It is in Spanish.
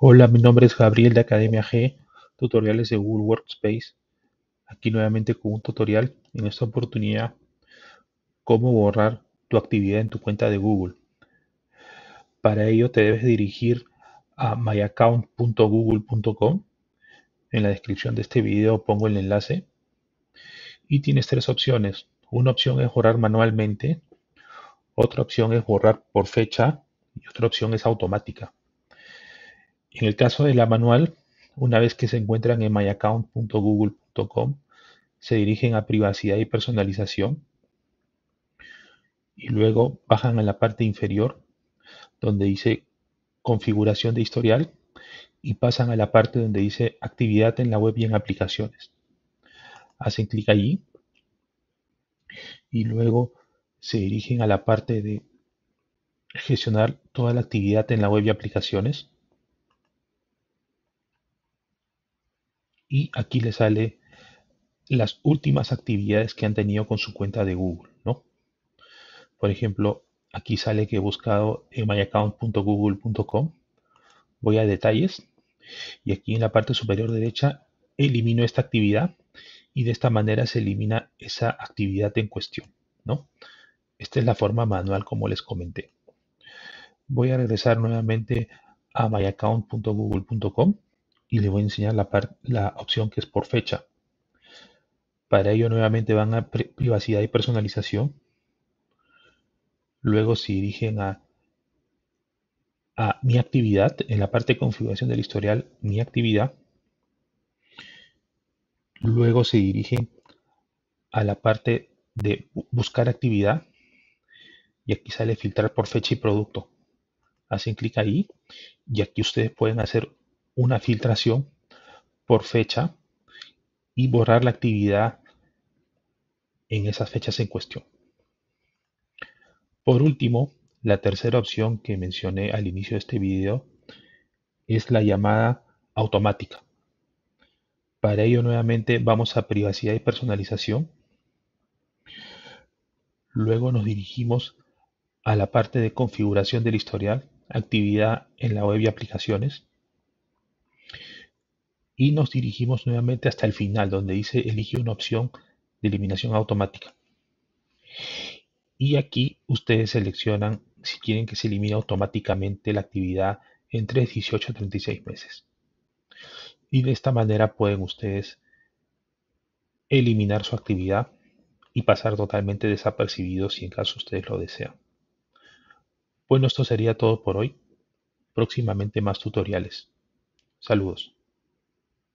Hola, mi nombre es Gabriel de Academia G, tutoriales de Google Workspace. Aquí nuevamente con un tutorial, en esta oportunidad, cómo borrar tu actividad en tu cuenta de Google. Para ello te debes dirigir a myaccount.google.com. En la descripción de este video pongo el enlace. Y tienes tres opciones. Una opción es borrar manualmente, otra opción es borrar por fecha y otra opción es automática. En el caso de la manual, una vez que se encuentran en myaccount.google.com, se dirigen a privacidad y personalización y luego bajan a la parte inferior donde dice configuración de historial y pasan a la parte donde dice actividad en la web y en aplicaciones. Hacen clic allí y luego se dirigen a la parte de gestionar toda la actividad en la web y aplicaciones. y aquí le sale las últimas actividades que han tenido con su cuenta de Google, ¿no? Por ejemplo, aquí sale que he buscado en myaccount.google.com, voy a detalles y aquí en la parte superior derecha elimino esta actividad y de esta manera se elimina esa actividad en cuestión, ¿no? Esta es la forma manual como les comenté. Voy a regresar nuevamente a myaccount.google.com y le voy a enseñar la, la opción que es por fecha. Para ello nuevamente van a privacidad y personalización. Luego se dirigen a, a mi actividad, en la parte de configuración del historial, mi actividad. Luego se dirigen a la parte de buscar actividad. Y aquí sale filtrar por fecha y producto. Hacen clic ahí y aquí ustedes pueden hacer una filtración por fecha y borrar la actividad en esas fechas en cuestión. Por último, la tercera opción que mencioné al inicio de este video es la llamada automática. Para ello nuevamente vamos a privacidad y personalización. Luego nos dirigimos a la parte de configuración del historial, actividad en la web y aplicaciones y nos dirigimos nuevamente hasta el final, donde dice elige una opción de eliminación automática. Y aquí ustedes seleccionan si quieren que se elimine automáticamente la actividad entre 18 a 36 meses. Y de esta manera pueden ustedes eliminar su actividad y pasar totalmente desapercibido si en caso ustedes lo desean. Bueno, esto sería todo por hoy. Próximamente más tutoriales. Saludos.